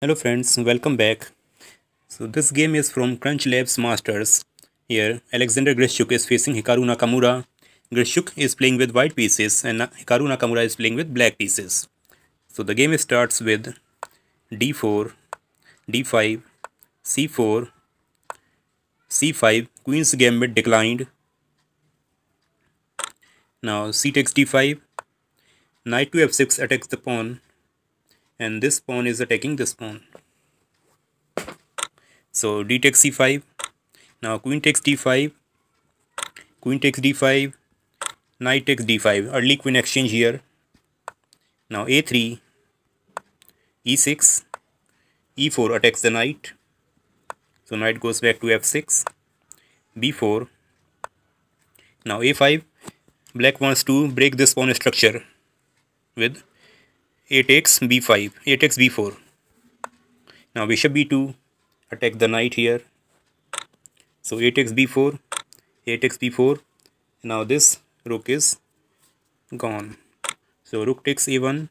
hello friends welcome back so this game is from crunch labs masters here alexander grishuk is facing hikaru nakamura grishuk is playing with white pieces and hikaru nakamura is playing with black pieces so the game starts with d4 d5 c4 c5 queen's gambit declined now c takes d5 knight to f6 attacks the pawn and this pawn is attacking this pawn so d takes c5 now queen takes d5 queen takes d5 knight takes d5 early queen exchange here now a3 e6 e4 attacks the knight so knight goes back to f6 b4 now a5 black wants to break this pawn structure with a takes b5 a takes b4 now bishop b2 attack the knight here so a takes b4 a takes b4 now this rook is gone so rook takes a1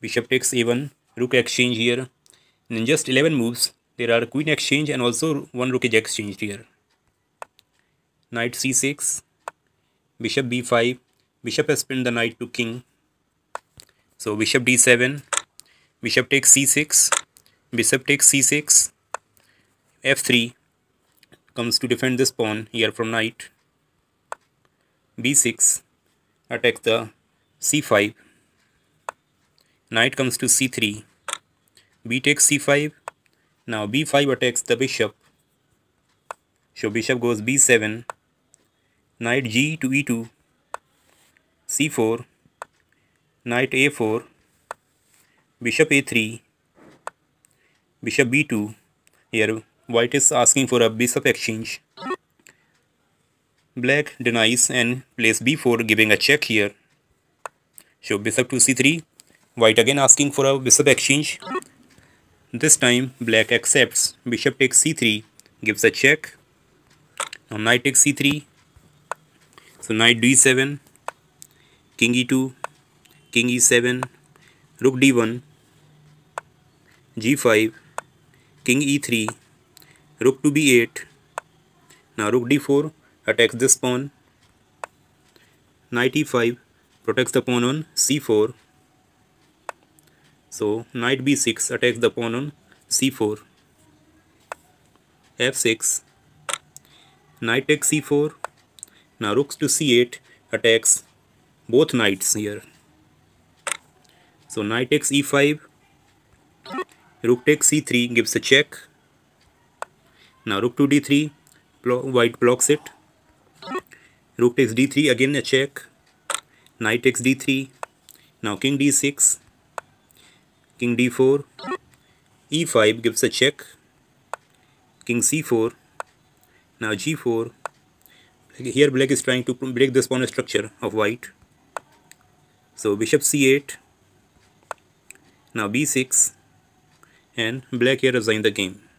bishop takes a1 rook exchange here and in just 11 moves there are queen exchange and also one rook is exchanged here knight c6 bishop b5 bishop has pinned the knight to king so bishop d7, bishop takes c6, bishop takes c6, f3 comes to defend this pawn here from knight, b6 attacks the c5, knight comes to c3, b takes c5, now b5 attacks the bishop, so bishop goes b7, knight g to e2, c4, knight a4, bishop a3, bishop b2. Here white is asking for a bishop exchange. Black denies and plays b4 giving a check here. So bishop to c3. White again asking for a bishop exchange. This time black accepts. Bishop takes c3 gives a check. Now knight takes c3. So knight d7, king e2, king e7 rook d1 g5 king e3 rook to b8 now rook d4 attacks this pawn knight e5 protects the pawn on c4 so knight b6 attacks the pawn on c4 f6 knight takes c4 now rooks to c8 attacks both knights here so knight takes e5, rook takes c3 gives a check. Now rook to d3, blo white blocks it. Rook takes d3 again a check. Knight takes d3. Now king d6, king d4, e5 gives a check. King c4, now g4. Here black is trying to break this pawn structure of white. So bishop c8, now b6 and black here resign the game.